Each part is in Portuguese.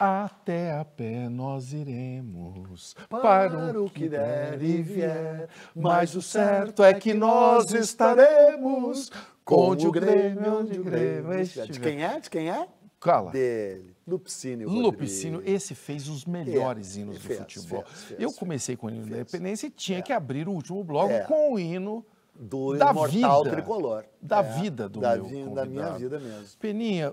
Até a pé nós iremos para, o que der e vier, mas o certo é que nós estaremos onde o Grêmio, onde o Grêmio estiver. É de quem é? é? De quem é? Cala. Dele. Lupicínio. Lupicínio, esse fez os melhores é, hinos do futebol. Fez, fez, eu comecei com o hino da Independência e tinha é. que abrir o último bloco é. com o hino do da imortal vida, tricolor. Da é. vida do da meu vi, Da minha vida mesmo. Peninha,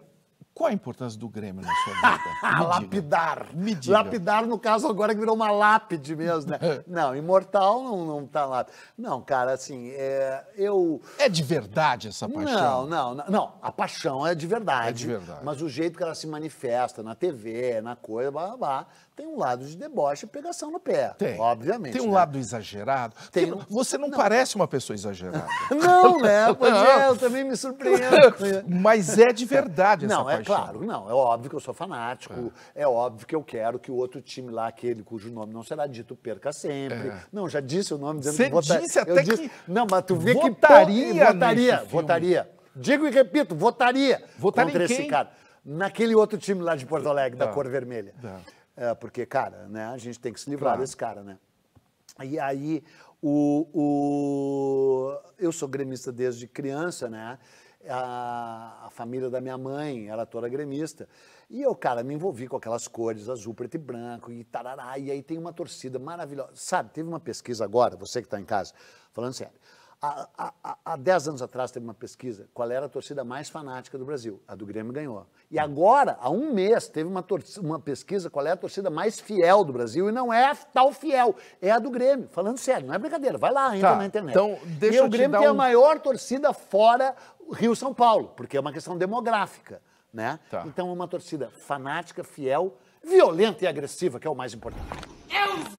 qual a importância do Grêmio na sua vida? Me Lapidar. Me diga. Lapidar, no caso, agora que virou uma lápide mesmo, né? não, imortal não, não tá lá. Não, cara, assim, é, eu. É de verdade essa paixão? Não, não, não. A paixão é de verdade. É de verdade. Mas o jeito que ela se manifesta na TV, na coisa, blá, blá, blá tem um lado de deboche e pegação no pé. Tem. Obviamente. Tem um né? lado exagerado. Tem Você não, não, parece uma pessoa exagerada. não, né? Pois é, eu também me surpreendo. Mas é de verdade essa não, paixão. É, Claro, não. É óbvio que eu sou fanático, é. é. óbvio que eu quero que o outro time lá, aquele cujo nome não será dito, perca sempre. É. Não, já disse o nome dizendo que votaria. disse até eu que... Disse, não, mas tu vê votaria que... Votaria Votaria, votaria. Digo e repito, votaria, votaria contra esse cara. Naquele outro time lá de Porto Alegre, da, cor vermelha. É, porque, cara, né, a gente tem que se livrar claro. desse cara, né? E aí, o, o... eu sou gremista desde criança, né? a, a, família da minha mãe era é toda gremista. E eu, cara, me envolvi com aquelas cores, azul, preto e branco, e tarará. E aí tem uma torcida maravilhosa. Sabe, teve uma pesquisa agora, você que está em casa, falando sério. Há, há, há 10 anos atrás teve uma pesquisa, qual era a torcida mais fanática do Brasil? A do Grêmio ganhou. E agora, há um mês, teve uma, torcida, uma pesquisa, qual é a torcida mais fiel do Brasil, e não é tal fiel, é a do Grêmio. Falando sério, não é brincadeira, vai lá, entra tá, na internet. Então, deixa e o Grêmio tem um... a maior torcida fora Rio-São Paulo, porque é uma questão demográfica, né? Tá. Então, é uma torcida fanática, fiel, violenta e agressiva, que é o mais importante. Eu...